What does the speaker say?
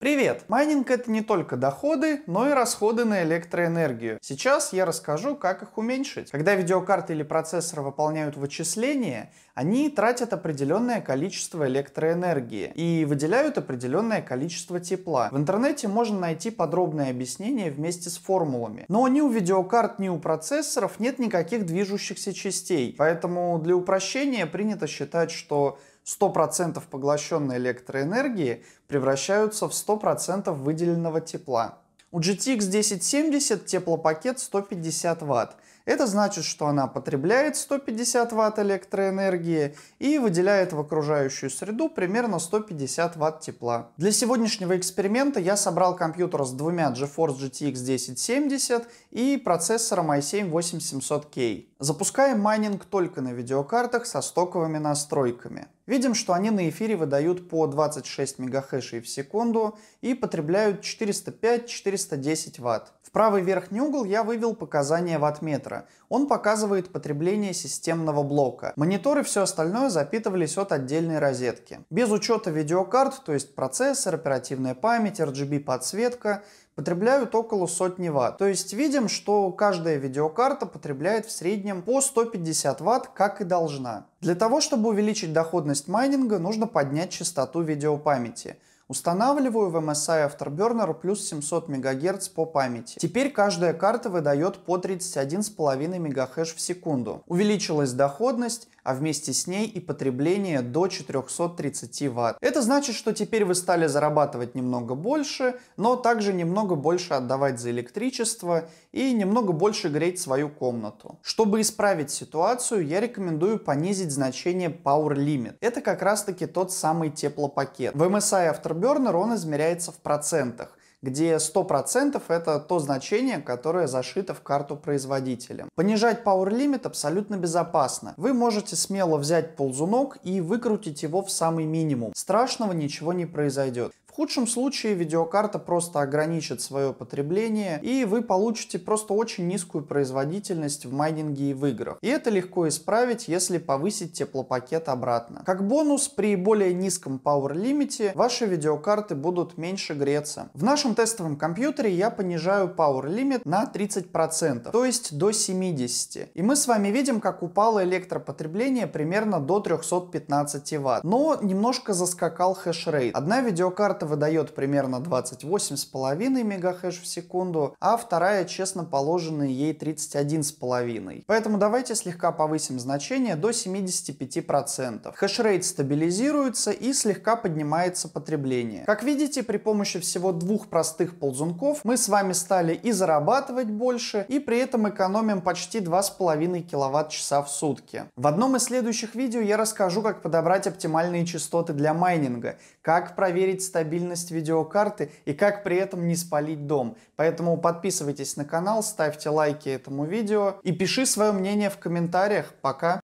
Привет! Майнинг это не только доходы, но и расходы на электроэнергию. Сейчас я расскажу, как их уменьшить. Когда видеокарты или процессор выполняют вычисления, они тратят определенное количество электроэнергии и выделяют определенное количество тепла. В интернете можно найти подробное объяснение вместе с формулами. Но ни у видеокарт, ни у процессоров нет никаких движущихся частей, поэтому для упрощения принято считать, что 100% поглощенной электроэнергии превращаются в 100% выделенного тепла. У GTX 1070 теплопакет 150 Вт. Это значит, что она потребляет 150 Вт электроэнергии и выделяет в окружающую среду примерно 150 Вт тепла. Для сегодняшнего эксперимента я собрал компьютер с двумя GeForce GTX 1070 и процессором i7-8700K. Запускаем майнинг только на видеокартах со стоковыми настройками. Видим, что они на эфире выдают по 26 мегахешей в секунду и потребляют 405-400 410 Вт. В правый верхний угол я вывел показания ваттметра. Он показывает потребление системного блока. Мониторы и все остальное запитывались от отдельной розетки. Без учета видеокарт, то есть процессор, оперативная память, RGB-подсветка, потребляют около сотни ватт. То есть видим, что каждая видеокарта потребляет в среднем по 150 ватт, как и должна. Для того, чтобы увеличить доходность майнинга, нужно поднять частоту видеопамяти. Устанавливаю в MSI Afterburner плюс 700 МГц по памяти. Теперь каждая карта выдает по 31,5 МГц в секунду. Увеличилась доходность, а вместе с ней и потребление до 430 Вт. Это значит, что теперь вы стали зарабатывать немного больше, но также немного больше отдавать за электричество и немного больше греть свою комнату. Чтобы исправить ситуацию, я рекомендую понизить значение Power Limit. Это как раз таки тот самый теплопакет. В MSI Afterburner Afterburner, он измеряется в процентах где 100% это то значение, которое зашито в карту производителя. Понижать Power Limit абсолютно безопасно. Вы можете смело взять ползунок и выкрутить его в самый минимум. Страшного ничего не произойдет худшем случае видеокарта просто ограничит свое потребление, и вы получите просто очень низкую производительность в майнинге и в играх. И это легко исправить, если повысить теплопакет обратно. Как бонус, при более низком power лимите ваши видеокарты будут меньше греться. В нашем тестовом компьютере я понижаю power лимит на 30%, то есть до 70. И мы с вами видим, как упало электропотребление примерно до 315 ватт, Но немножко заскакал хешрейт. Одна видеокарта в выдает примерно 28,5 мегахэш в секунду, а вторая честно положенные ей 31,5. Поэтому давайте слегка повысим значение до 75%. Хэшрейт стабилизируется и слегка поднимается потребление. Как видите, при помощи всего двух простых ползунков мы с вами стали и зарабатывать больше, и при этом экономим почти 2,5 киловатт-часа в сутки. В одном из следующих видео я расскажу, как подобрать оптимальные частоты для майнинга, как проверить стабильность стабильность видеокарты и как при этом не спалить дом. Поэтому подписывайтесь на канал, ставьте лайки этому видео и пиши свое мнение в комментариях. Пока!